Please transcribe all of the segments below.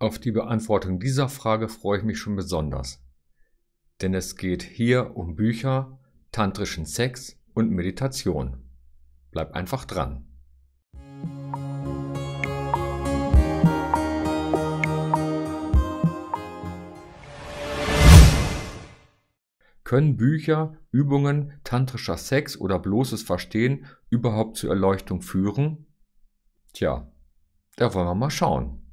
Auf die Beantwortung dieser Frage freue ich mich schon besonders. Denn es geht hier um Bücher, tantrischen Sex und Meditation. Bleib einfach dran. Können Bücher, Übungen, tantrischer Sex oder bloßes Verstehen überhaupt zur Erleuchtung führen? Tja, da wollen wir mal schauen.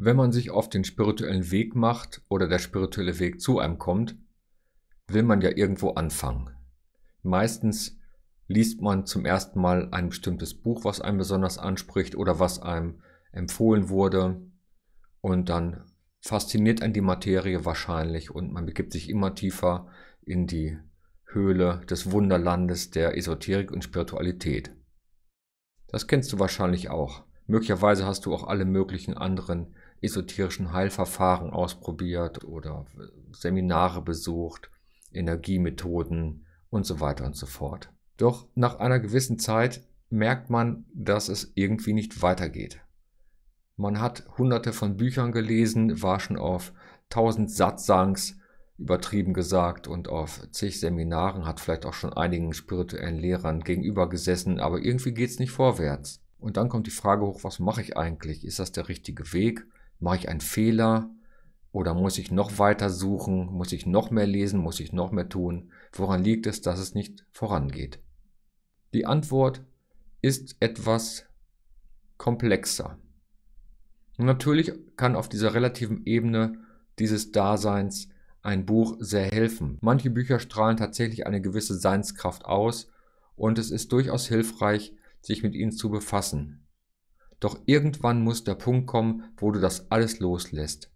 Wenn man sich auf den spirituellen Weg macht oder der spirituelle Weg zu einem kommt, will man ja irgendwo anfangen. Meistens liest man zum ersten Mal ein bestimmtes Buch, was einem besonders anspricht oder was einem empfohlen wurde und dann fasziniert einen die Materie wahrscheinlich und man begibt sich immer tiefer in die Höhle des Wunderlandes der Esoterik und Spiritualität. Das kennst du wahrscheinlich auch. Möglicherweise hast du auch alle möglichen anderen esoterischen Heilverfahren ausprobiert oder Seminare besucht, Energiemethoden und so weiter und so fort. Doch nach einer gewissen Zeit merkt man, dass es irgendwie nicht weitergeht. Man hat hunderte von Büchern gelesen, war schon auf tausend Satsangs übertrieben gesagt und auf zig Seminaren hat vielleicht auch schon einigen spirituellen Lehrern gegenüber gesessen, aber irgendwie geht es nicht vorwärts. Und dann kommt die Frage hoch, was mache ich eigentlich? Ist das der richtige Weg? Mache ich einen Fehler? Oder muss ich noch weiter suchen? Muss ich noch mehr lesen? Muss ich noch mehr tun? Woran liegt es, dass es nicht vorangeht? Die Antwort ist etwas komplexer. natürlich kann auf dieser relativen Ebene dieses Daseins ein Buch sehr helfen. Manche Bücher strahlen tatsächlich eine gewisse Seinskraft aus und es ist durchaus hilfreich, sich mit ihnen zu befassen. Doch irgendwann muss der Punkt kommen, wo du das alles loslässt.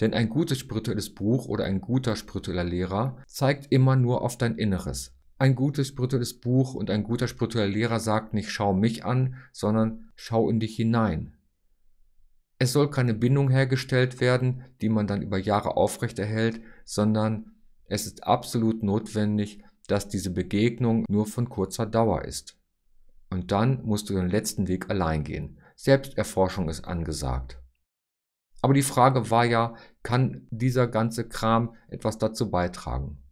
Denn ein gutes spirituelles Buch oder ein guter spiritueller Lehrer zeigt immer nur auf dein Inneres. Ein gutes spirituelles Buch und ein guter spiritueller Lehrer sagt nicht schau mich an, sondern schau in dich hinein. Es soll keine Bindung hergestellt werden, die man dann über Jahre aufrechterhält, sondern es ist absolut notwendig, dass diese Begegnung nur von kurzer Dauer ist. Und dann musst du den letzten Weg allein gehen. Selbsterforschung ist angesagt. Aber die Frage war ja, kann dieser ganze Kram etwas dazu beitragen?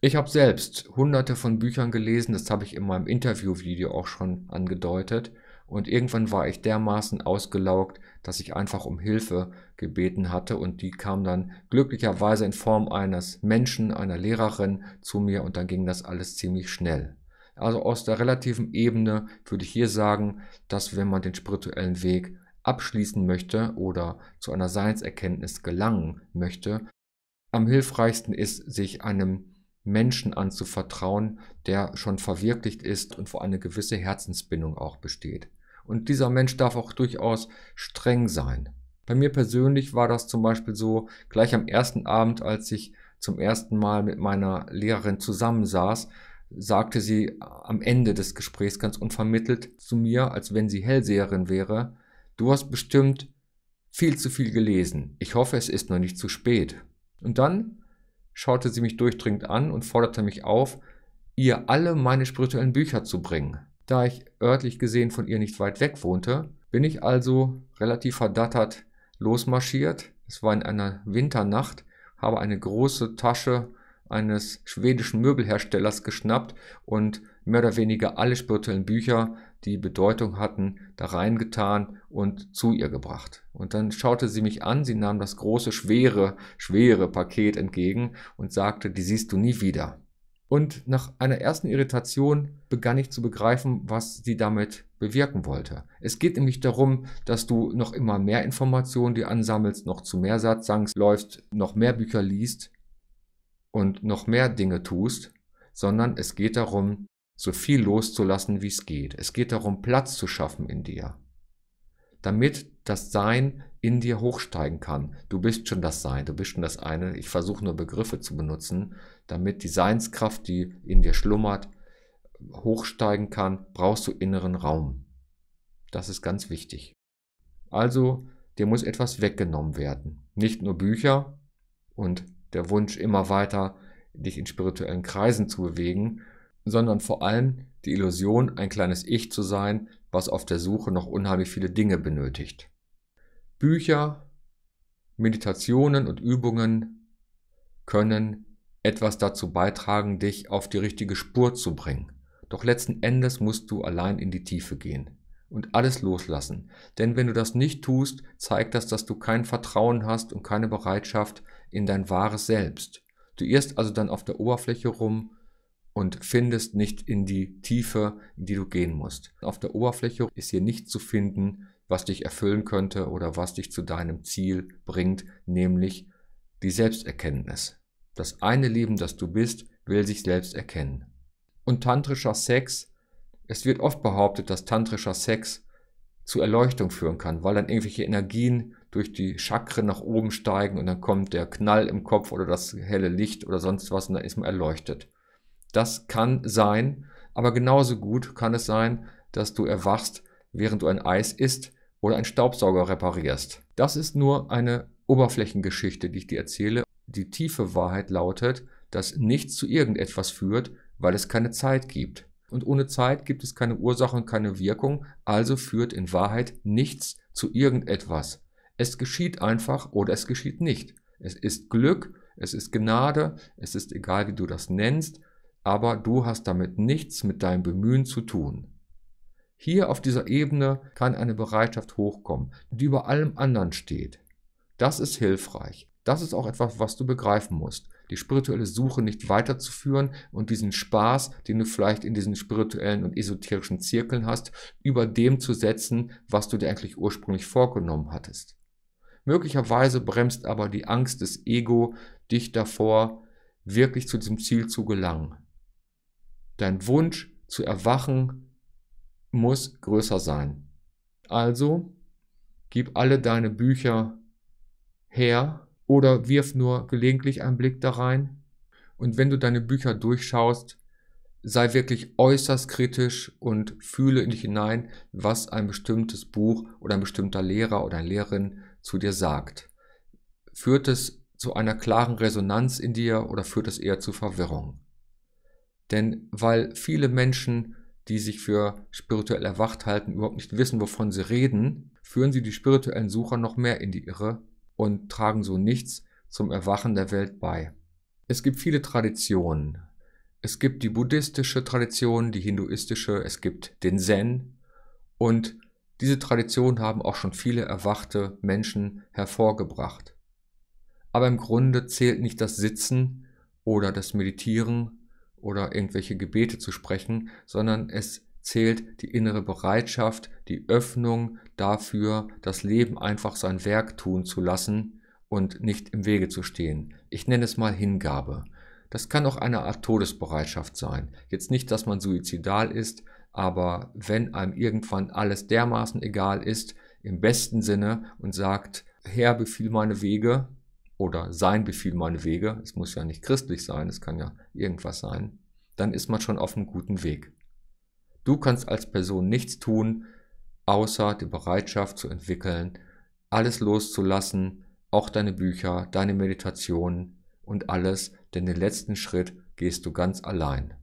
Ich habe selbst hunderte von Büchern gelesen, das habe ich in meinem Interviewvideo auch schon angedeutet, und irgendwann war ich dermaßen ausgelaugt, dass ich einfach um Hilfe gebeten hatte und die kam dann glücklicherweise in Form eines Menschen, einer Lehrerin zu mir und dann ging das alles ziemlich schnell. Also aus der relativen Ebene würde ich hier sagen, dass wenn man den spirituellen Weg abschließen möchte oder zu einer Seinserkenntnis gelangen möchte, am hilfreichsten ist, sich einem Menschen anzuvertrauen, der schon verwirklicht ist und wo eine gewisse Herzensbindung auch besteht. Und dieser Mensch darf auch durchaus streng sein. Bei mir persönlich war das zum Beispiel so, gleich am ersten Abend, als ich zum ersten Mal mit meiner Lehrerin zusammensaß, sagte sie am Ende des Gesprächs ganz unvermittelt zu mir, als wenn sie Hellseherin wäre, du hast bestimmt viel zu viel gelesen. Ich hoffe, es ist noch nicht zu spät. Und dann schaute sie mich durchdringend an und forderte mich auf, ihr alle meine spirituellen Bücher zu bringen. Da ich örtlich gesehen von ihr nicht weit weg wohnte, bin ich also relativ verdattert losmarschiert. Es war in einer Winternacht, habe eine große Tasche eines schwedischen Möbelherstellers geschnappt und mehr oder weniger alle spirituellen Bücher, die Bedeutung hatten, da reingetan und zu ihr gebracht. Und dann schaute sie mich an, sie nahm das große, schwere, schwere Paket entgegen und sagte, die siehst du nie wieder. Und nach einer ersten Irritation begann ich zu begreifen, was sie damit bewirken wollte. Es geht nämlich darum, dass du noch immer mehr Informationen dir ansammelst, noch zu mehr Satzsangs läufst, noch mehr Bücher liest und noch mehr Dinge tust, sondern es geht darum, so viel loszulassen, wie es geht. Es geht darum, Platz zu schaffen in dir, damit das Sein in dir hochsteigen kann. Du bist schon das Sein, du bist schon das eine. Ich versuche nur Begriffe zu benutzen, damit die Seinskraft, die in dir schlummert, hochsteigen kann, brauchst du inneren Raum. Das ist ganz wichtig. Also, dir muss etwas weggenommen werden. Nicht nur Bücher und der Wunsch, immer weiter dich in spirituellen Kreisen zu bewegen, sondern vor allem die Illusion, ein kleines Ich zu sein, was auf der Suche noch unheimlich viele Dinge benötigt. Bücher, Meditationen und Übungen können etwas dazu beitragen, dich auf die richtige Spur zu bringen. Doch letzten Endes musst du allein in die Tiefe gehen und alles loslassen. Denn wenn du das nicht tust, zeigt das, dass du kein Vertrauen hast und keine Bereitschaft, in dein wahres Selbst. Du irrst also dann auf der Oberfläche rum und findest nicht in die Tiefe, in die du gehen musst. Auf der Oberfläche ist hier nichts zu finden, was dich erfüllen könnte oder was dich zu deinem Ziel bringt, nämlich die Selbsterkenntnis. Das eine Leben, das du bist, will sich selbst erkennen. Und tantrischer Sex, es wird oft behauptet, dass tantrischer Sex zu Erleuchtung führen kann, weil dann irgendwelche Energien durch die Chakren nach oben steigen und dann kommt der Knall im Kopf oder das helle Licht oder sonst was und dann ist man erleuchtet. Das kann sein, aber genauso gut kann es sein, dass du erwachst, während du ein Eis isst oder einen Staubsauger reparierst. Das ist nur eine Oberflächengeschichte, die ich dir erzähle. Die tiefe Wahrheit lautet, dass nichts zu irgendetwas führt, weil es keine Zeit gibt. Und ohne Zeit gibt es keine Ursache und keine Wirkung, also führt in Wahrheit nichts zu irgendetwas. Es geschieht einfach oder es geschieht nicht. Es ist Glück, es ist Gnade, es ist egal, wie du das nennst, aber du hast damit nichts mit deinem Bemühen zu tun. Hier auf dieser Ebene kann eine Bereitschaft hochkommen, die über allem anderen steht. Das ist hilfreich. Das ist auch etwas, was du begreifen musst. Die spirituelle Suche nicht weiterzuführen und diesen Spaß, den du vielleicht in diesen spirituellen und esoterischen Zirkeln hast, über dem zu setzen, was du dir eigentlich ursprünglich vorgenommen hattest. Möglicherweise bremst aber die Angst des Ego dich davor, wirklich zu diesem Ziel zu gelangen. Dein Wunsch zu erwachen muss größer sein. Also gib alle deine Bücher her oder wirf nur gelegentlich einen Blick da rein. Und wenn du deine Bücher durchschaust, sei wirklich äußerst kritisch und fühle in dich hinein, was ein bestimmtes Buch oder ein bestimmter Lehrer oder eine Lehrerin zu dir sagt. Führt es zu einer klaren Resonanz in dir oder führt es eher zu Verwirrung? Denn weil viele Menschen, die sich für spirituell erwacht halten, überhaupt nicht wissen, wovon sie reden, führen sie die spirituellen Sucher noch mehr in die Irre und tragen so nichts zum Erwachen der Welt bei. Es gibt viele Traditionen. Es gibt die buddhistische Tradition, die hinduistische, es gibt den Zen und diese Traditionen haben auch schon viele erwachte Menschen hervorgebracht. Aber im Grunde zählt nicht das Sitzen oder das Meditieren oder irgendwelche Gebete zu sprechen, sondern es zählt die innere Bereitschaft, die Öffnung dafür, das Leben einfach sein Werk tun zu lassen und nicht im Wege zu stehen. Ich nenne es mal Hingabe. Das kann auch eine Art Todesbereitschaft sein. Jetzt nicht, dass man suizidal ist, aber wenn einem irgendwann alles dermaßen egal ist, im besten Sinne und sagt, Herr befiehl meine Wege oder sein befiehl meine Wege, es muss ja nicht christlich sein, es kann ja irgendwas sein, dann ist man schon auf einem guten Weg. Du kannst als Person nichts tun, außer die Bereitschaft zu entwickeln, alles loszulassen, auch deine Bücher, deine Meditationen und alles, denn den letzten Schritt gehst du ganz allein.